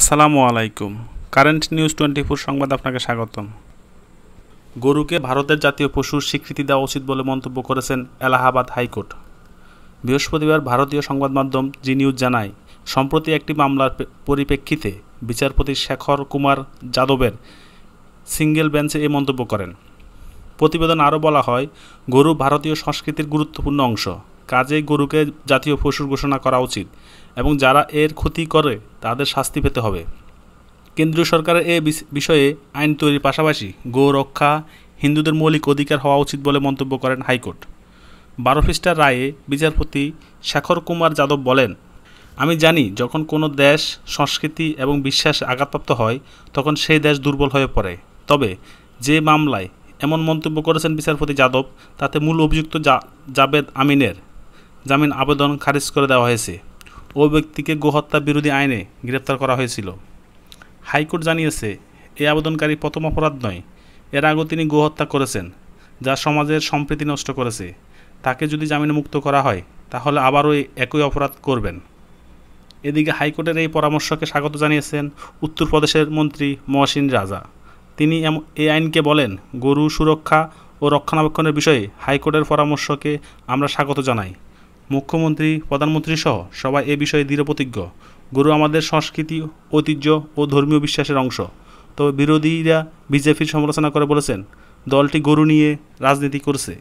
আসসালামু আলাইকুম current news twenty four সংবাদ আপনাকে স্বাগতম গরুকে ভারতের জাতীয় পশুর স্বীকৃতি দেওয়া উচিত বলে মন্তব্য করেছেন এলাহাবাদ হাইকোর্ট বৃহস্পতিবার ভারতীয় সংবাদ মাধ্যম জি নিউজ জানায় সম্প্রতি একটি মামলার পরিপ্রেক্ষিতে বিচারপতি শেখর কুমার যাদবের সিঙ্গেল বেঞ্চে এ মন্তব্য করেন প্রতিবেদন আরও বলা হয় গরু ভারতীয় সংস্কৃতির গুরুত্বপূর্ণ অংশ কাজেই গরুকে জাতীয় পশুর ঘোষণা করা উচিত এবং যারা এর ক্ষতি করে তাদের শাস্তি পেতে হবে কেন্দ্রীয় সরকারের এ বিষয়ে আইন তৈরির পাশাপাশি গো রক্ষা হিন্দুদের মৌলিক অধিকার হওয়া উচিত বলে মন্তব্য করেন হাইকোর্ট বারো পৃষ্ঠার রায়ে বিচারপতি শেখর কুমার যাদব বলেন আমি জানি যখন কোনো দেশ সংস্কৃতি এবং বিশ্বাস আঘাতপ্রাপ্ত হয় তখন সেই দেশ দুর্বল হয়ে পড়ে তবে যে মামলায় এমন মন্তব্য করেছেন বিচারপতি যাদব তাতে মূল অভিযুক্ত জাবেদ আমিনের জামিন আবেদন খারিজ করে দেওয়া হয়েছে ও ব্যক্তিকে গোহত্যা বিরোধী আইনে গ্রেপ্তার করা হয়েছিল হাইকোর্ট জানিয়েছে এই আবেদনকারী প্রথম অপরাধ নয় এর আগেও তিনি গোহত্যা করেছেন যা সমাজের সম্প্রীতি নষ্ট করেছে তাকে যদি জামিনে মুক্ত করা হয় তাহলে আবারও একই অপরাধ করবেন এদিকে হাইকোর্টের এই পরামর্শকে স্বাগত জানিয়েছেন উত্তরপ্রদেশের মন্ত্রী মহসিন রাজা তিনি এই আইনকে বলেন গরু সুরক্ষা ও রক্ষণাবেক্ষণের বিষয়ে হাইকোর্টের পরামর্শকে আমরা স্বাগত জানাই মুখ্যমন্ত্রী প্রধানমন্ত্রী সহ সবাই এ বিষয়ে দৃঢ়প্রতিজ্ঞ গুরু আমাদের সংস্কৃতি ঐতিহ্য ও ধর্মীয় বিশ্বাসের অংশ তবে বিরোধীরা বিজেপির সমালোচনা করে বলেছেন দলটি গরু নিয়ে রাজনীতি করছে